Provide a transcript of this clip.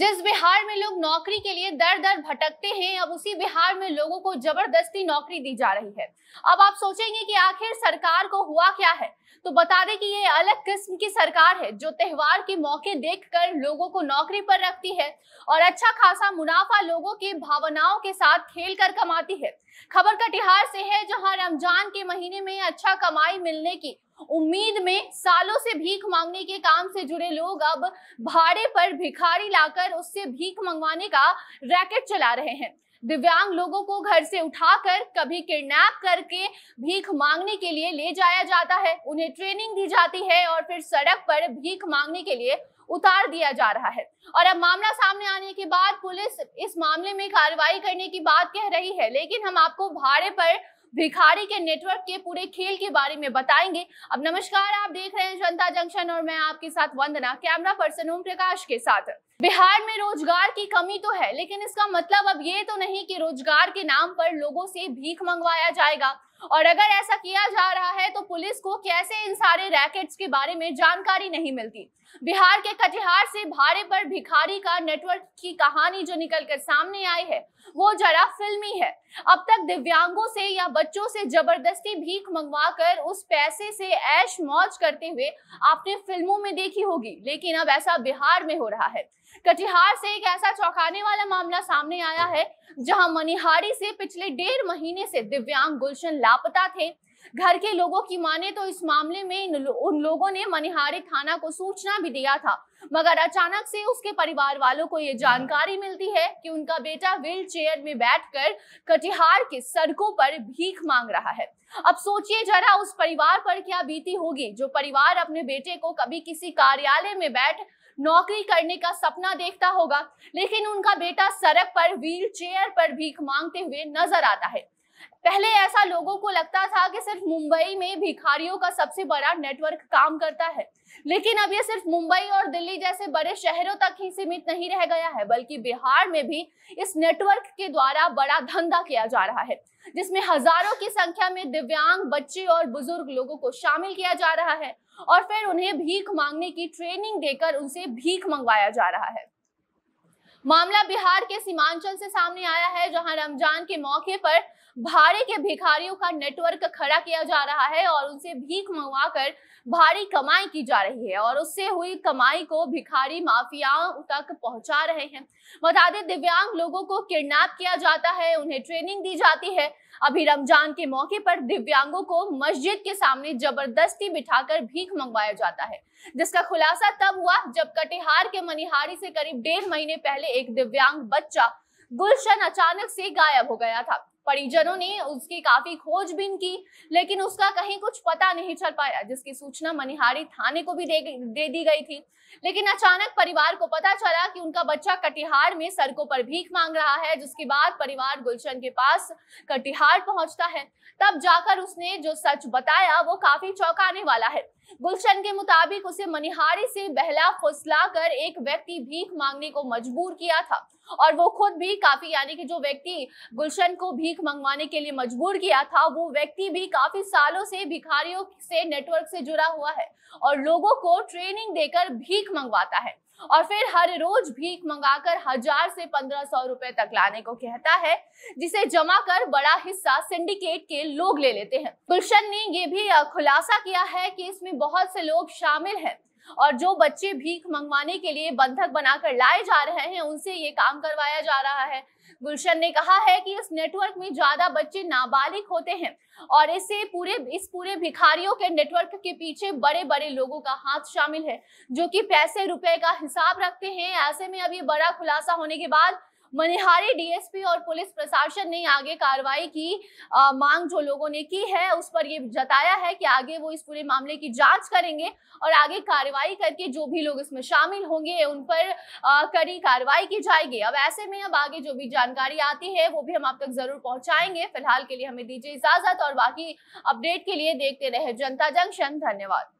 जिस बिहार में लोग नौकरी के लिए दर दर भटकते हैं अब उसी बिहार में लोगों को जबरदस्ती नौकरी दी जा रही है अब आप सोचेंगे कि आखिर सरकार को हुआ क्या है तो बता दें कि ये अलग किस्म की सरकार है जो त्योहार के मौके देखकर लोगों को नौकरी पर रखती है और अच्छा खासा मुनाफा लोगों की भावनाओं के साथ खेल कर कमाती है खबर कटिहार से है जहाँ रमजान के महीने में अच्छा कमाई मिलने की उम्मीद में सालों से भीख मांगने के काम से जुड़े लोग अब भाड़े पर भिखारी लाकर उससे भीख मंगवाने का रैकेट चला रहे हैं दिव्यांग लोगों को घर से उठाकर कभी किडनैप करके भीख मांगने के लिए ले जाया जाता है उन्हें ट्रेनिंग दी जाती है और फिर सड़क पर भीख मांगने के लिए उतार दिया जा रहा है और अब मामला सामने आने के बाद पुलिस इस मामले में कार्रवाई करने की बात कह रही है लेकिन हम आपको भाड़े पर भिखारी के नेटवर्क के पूरे खेल के बारे में बताएंगे अब नमस्कार आप देख रहे हैं जनता जंक्शन और मैं आपके साथ वंदना कैमरा पर्सन ओम प्रकाश के साथ बिहार में रोजगार की कमी तो है लेकिन इसका मतलब अब ये तो नहीं कि रोजगार के नाम पर लोगों से भीख मंगवाया जाएगा और अगर ऐसा किया जा रहा है तो पुलिस को कैसे इन सारे रैकेट्स के बारे में जानकारी नहीं मिलती बिहार के कटिहार से भाड़े पर भिखारी का नेटवर्क की कहानी जो निकलकर सामने आई है वो जरा फिल्मी है अब तक दिव्यांगों से या बच्चों से जबरदस्ती भीख मंगवा कर उस पैसे से ऐश मौज करते हुए आपने फिल्मों में देखी होगी लेकिन अब ऐसा बिहार में हो रहा है कटिहार से एक ऐसा चौंकाने वाला मामला सामने आया है जहां मनिहारी से पिछले डेढ़ महीने से दिव्यांग गुलशन लापता थे घर के लोगों की माने तो इस मामले में उन लोगों ने मनिहारी थाना को सूचना भी दिया था मगर अचानक से उसके परिवार वालों को ये जानकारी मिलती है कि उनका बेटा व्हील चेयर में बैठकर कटिहार के सड़कों पर भीख मांग रहा है अब सोचिए जरा उस परिवार पर क्या बीती होगी जो परिवार अपने बेटे को कभी किसी कार्यालय में बैठ नौकरी करने का सपना देखता होगा लेकिन उनका बेटा सड़क पर व्हील चेयर पर भीख मांगते हुए नजर आता है पहले ऐसा लोगों को लगता था कि सिर्फ मुंबई में भिखारियों का सबसे बड़ा नेटवर्क काम करता है लेकिन अब ये सिर्फ मुंबई और दिल्ली जैसे बड़े शहरों तक ही सीमित नहीं रह गया है बल्कि बिहार में भी इस नेटवर्क के द्वारा बड़ा धंधा किया जा रहा है जिसमें हजारों की संख्या में दिव्यांग बच्चे और बुजुर्ग लोगों को शामिल किया जा रहा है और फिर उन्हें भीख मांगने की ट्रेनिंग देकर उनसे भीख मंगवाया जा रहा है मामला बिहार के सीमांचल से सामने आया है जहां रमजान के मौके पर भाड़े के भिखारियों का नेटवर्क खड़ा किया जा रहा है और उनसे भीख मंगवाकर भारी कमाई की जा रही है और उससे हुई कमाई को भिखारी माफियाओं तक पहुंचा रहे हैं बता दें दिव्यांग लोगों को किडनैप किया जाता है उन्हें ट्रेनिंग दी जाती है अभी रमजान के मौके पर दिव्यांगों को मस्जिद के सामने जबरदस्ती बिठाकर भीख मंगवाया जाता है जिसका खुलासा तब हुआ जब कटिहार के मनिहारी से करीब डेढ़ महीने पहले एक दिव्यांग बच्चा गुलशन अचानक से गायब हो गया था परिजनों ने उसकी काफी खोजबीन की लेकिन उसका कहीं कुछ पता नहीं चल पाया जिसकी सूचना मनिहारी थाने को भी दे, दे दी गई थी लेकिन अचानक परिवार को पता चला कि उनका बच्चा कटिहार में सड़कों पर भीख मांग रहा है जिसके बाद परिवार गुलशन के पास कटिहार पहुंचता है तब जाकर उसने जो सच बताया वो काफी चौंकाने वाला है गुलशन के मुताबिक उसे मनिहारी से बहला फुसलाकर एक व्यक्ति भीख मांगने को मजबूर किया था और वो खुद भी काफी यानी कि जो व्यक्ति गुलशन को भीख मंगवाने के लिए मजबूर किया था वो व्यक्ति भी काफी सालों से भिखारियों से नेटवर्क से जुड़ा हुआ है और लोगों को ट्रेनिंग देकर भीख मंगवाता है और फिर हर रोज भीख मंगाकर हजार से पंद्रह सौ रुपए तक लाने को कहता है जिसे जमा कर बड़ा हिस्सा सिंडिकेट के लोग ले लेते हैं गुलशन ने ये भी खुलासा किया है कि इसमें बहुत से लोग शामिल हैं और जो बच्चे भीख मंगवाने के लिए बंधक बनाकर लाए जा रहे हैं उनसे ये काम करवाया जा रहा है गुलशन ने कहा है कि इस नेटवर्क में ज्यादा बच्चे नाबालिग होते हैं और इससे पूरे इस पूरे भिखारियों के नेटवर्क के पीछे बड़े बड़े लोगों का हाथ शामिल है जो कि पैसे रुपए का हिसाब रखते हैं ऐसे में अब ये बड़ा खुलासा होने के बाद मनिहारी डीएसपी और पुलिस प्रशासन ने आगे कार्रवाई की आ, मांग जो लोगों ने की है उस पर ये जताया है कि आगे वो इस पूरे मामले की जांच करेंगे और आगे कार्रवाई करके जो भी लोग इसमें शामिल होंगे उन पर आ, कड़ी कार्रवाई की जाएगी अब ऐसे में अब आगे जो भी जानकारी आती है वो भी हम आप तक जरूर पहुंचाएंगे फिलहाल के लिए हमें दीजिए इजाजत और बाकी अपडेट के लिए देखते रहे जनता जंक्शन धन्यवाद